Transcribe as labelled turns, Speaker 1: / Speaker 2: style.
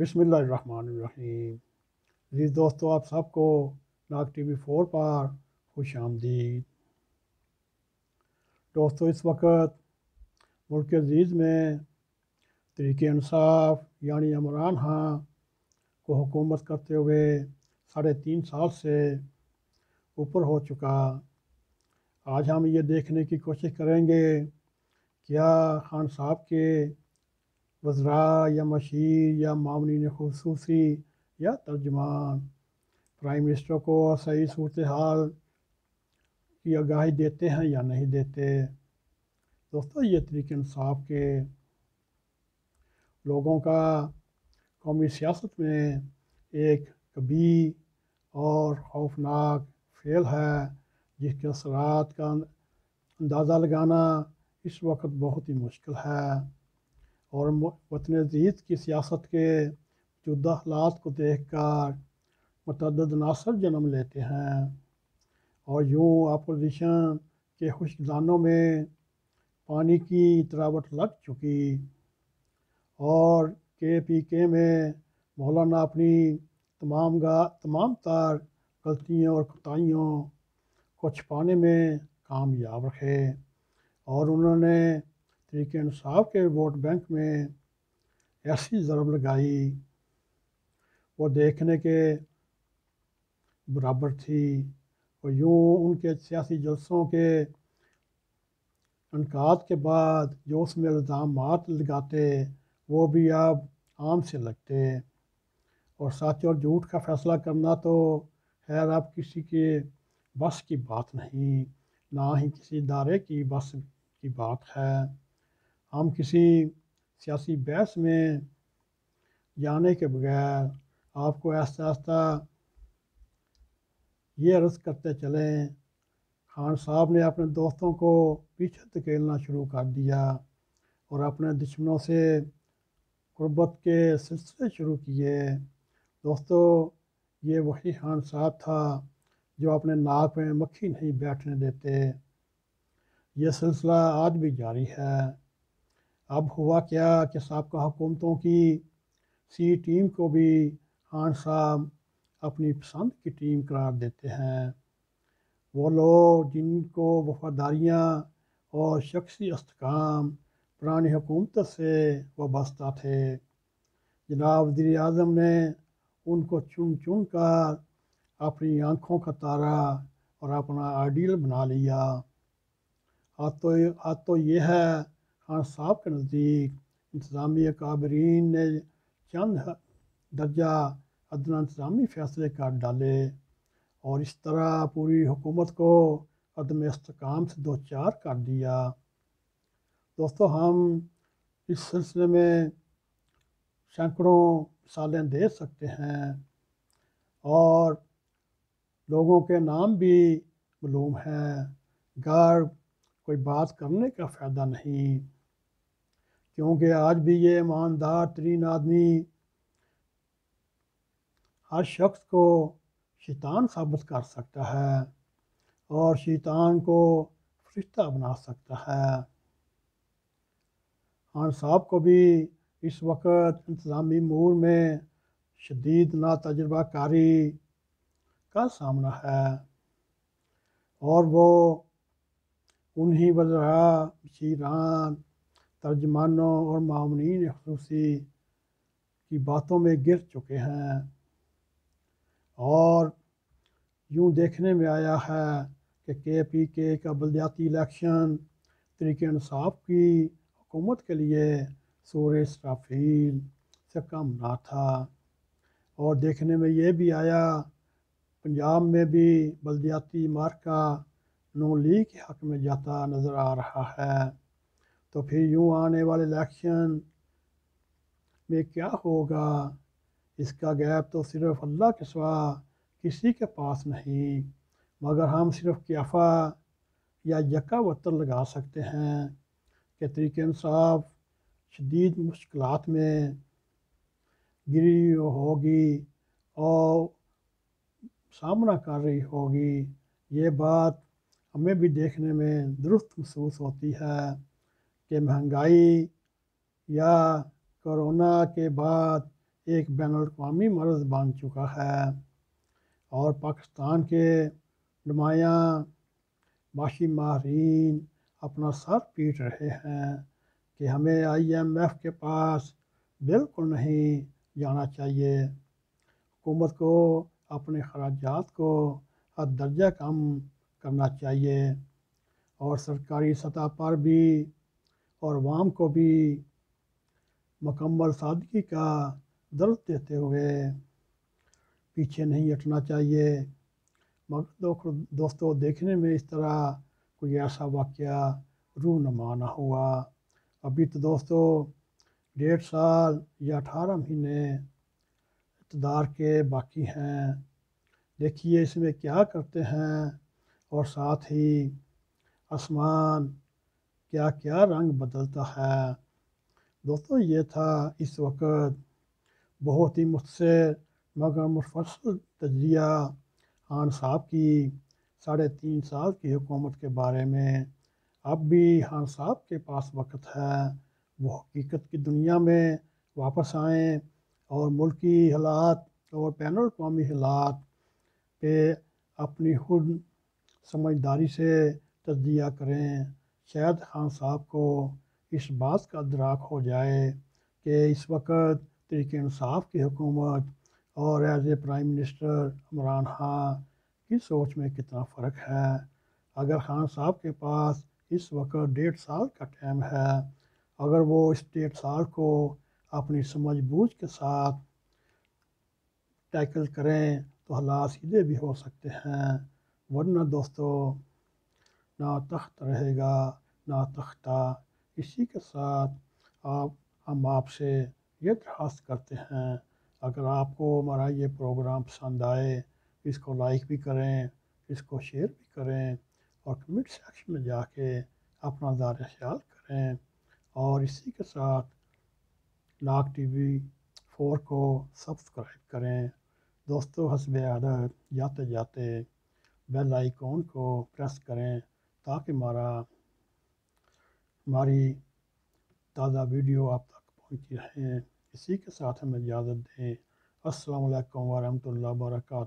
Speaker 1: بسم اللہ الرحمن الرحیم 리즈 দোস্তો આપ સબકો લાક ટીવી 4 પર ખુશામદી દોસ્તો ਇਸ વક્ત મુલક અઝીઝ મે તરીકે انصاف یعنی इमरान હા કો હુકુમત karte hue 3.5 સાલ સે ઉપર હો ચુકા આજ હમે યે દેખને કી કોશિશ કરેંગે ક્યા ખાન સાબ કે वज्रा या मशीर या मामरीन खसूसी या तर्जमान प्राइम मिनिस्टर को सही सूरत हाल की आगाही देते हैं या नहीं देते दोस्तों ये तरीके इंसाफ के लोगों का कौमी सियासत में एक कभी और खौफनाक फेल है जिसके असरात का अंदाज़ा लगाना इस वक्त बहुत ही मुश्किल है और वतन अजीज़ की सियासत के मौजूदा हालात को देख कर मतद नासर जन्म लेते हैं और यूँ अपोजिशन के खुशदानों में पानी की तरावट लग चुकी और के पी के में मौलाना अपनी तमाम गा तमाम तार गलतियों और कोताहियों को छुपाने में कामयाब रखे और उन्होंने तरीके इंसाफ के वोट बैंक में ऐसी ज़रब लगाई वो देखने के बराबर थी और यूँ उनके सियासी जलसों के अनकात के बाद जो उसमें इल्ज़ाम लगाते वो भी अब आम से लगते और सच और झूठ का फैसला करना तो खैर अब किसी के बस की बात नहीं ना ही किसी इदारे की बस की बात है हम किसी सियासी बहस में जाने के बगैर आपको आस्ता आस्ता ये अर्ज़ करते चलें खान साहब ने अपने दोस्तों को पीछे धकेलना शुरू कर दिया और अपने दुश्मनों से गुरबत के सिलसिले शुरू किए दोस्तों ये वही खान साहब था जो अपने नाक में मक्खी नहीं बैठने देते यह सिलसिला आज भी जारी है अब हुआ क्या कि सबका हुकूमतों की सी टीम को भी खान साहब अपनी पसंद की टीम करार देते हैं वो लोग जिनको वफादारियाँ और शख्सी अस्तकाम पुरानी हुकूमत से वाबस्ता थे जनाब वजी अजम ने उनको चुन चुन कर अपनी आँखों का तारा और अपना आइडियल बना लिया आ तो आ तो ये है खान साहब के नज़दीक इंतज़ामी काबरीन ने चंद दर्जा अदना इंतज़ामी फैसले कर डाले और इस तरह पूरी हुकूमत को अदम इसकाम से दो चार कर दिया दोस्तों हम इस सिलसिले में सैकड़ों मिसालें दे सकते हैं और लोगों के नाम भी मलूम हैं गर्व कोई बात करने का फ़ायदा नहीं क्योंकि आज भी ये ईमानदार तरीन आदमी हर शख्स को शैतान साबित कर सकता है और शैतान को फरिश्ता बना सकता है खान साहब को भी इस वक्त इंतज़ामी मूर में शदीद ना तजर्बाकारी का सामना है और वो उन्हीं वजह शीरान तर्जमानों और मामून खसूसी की बातों में गिर चुके हैं और यूँ देखने में आया है कि के पी के का बलदियाती इलेक्शन तरीके इंसाफ की हुकूमत के लिए सूर इसराफील से कम ना था और देखने में ये भी आया पंजाब में भी बलदियाती मार्का नू लीग के हक में जाता नज़र आ रहा है तो फिर यूँ आने वाले इलेक्शन में क्या होगा इसका गैप तो सिर्फ अल्लाह के सवा किसी के पास नहीं मगर हम सिर्फ क्याफा या यका वतर लगा सकते हैं कि तरीके इंसाफ शदीद मुश्किल में गिरी होगी और सामना कर रही होगी ये बात हमें भी देखने में दुरुस्त महसूस होती है कि महंगाई या कोरोना के बाद एक बैन अवी मर्ज बन चुका है और पाकिस्तान के नुमाया बाशी माहरीन अपना सर पीट रहे हैं कि हमें आई एम एफ़ के पास बिल्कुल नहीं जाना चाहिए हुकूमत को अपने खराजात को हद दर्जा कम करना चाहिए और सरकारी सतह पर भी और वाम को भी मकम्मल सादगी का दर्द देते हुए पीछे नहीं हटना चाहिए मगर दोस्तों देखने में इस तरह कोई ऐसा वाक़ रूनमा ना हुआ अभी तो दोस्तों डेढ़ साल या अठारह महीने इतदार के बाकी हैं देखिए इसमें क्या करते हैं और साथ ही आसमान क्या क्या रंग बदलता है दोस्तों ये था इस वक्त बहुत ही मुख्तर मगर मुफसल तजिया खान साहब की साढ़े तीन साल की हुकूमत के बारे में अब भी खान साहब के पास वक्त है वो हकीकत की दुनिया में वापस आएँ और मुल्की हालात और बैन अवी हालात पे अपनी खुद समझदारी से तजिया करें शायद खान साहब को इस बात का अदराक हो जाए कि इस वक्त तरीके इंसाफ की हुकूमत और as a prime minister Imran Khan की सोच में कितना फ़र्क है अगर खान साहब के पास इस वक्त डेढ़ साल का टाइम है अगर वो इस डेढ़ साल को अपनी समझ बूझ के साथ टैकल करें तो हालात सीधे भी हो सकते हैं वरना दोस्तों ना तख्त रहेगा ना तख्ता इसी के साथ आप हम आपसे ये दरख्वास्त करते हैं अगर आपको हमारा ये प्रोग्राम पसंद आए इसको लाइक भी करें इसको शेयर भी करें और कमेंट सेक्शन में जाके अपना दार ख्याल करें और इसी के साथ नाग टी वी फोर को सब्सक्राइब करें दोस्तों हसब आदत जाते जाते बेल आइकॉन को प्रेस करें ताकि हमारा हमारी ताज़ा वीडियो आप तक पहुँची रहे इसी के साथ हमें इजाज़त दें असलकम वरहमल वर्का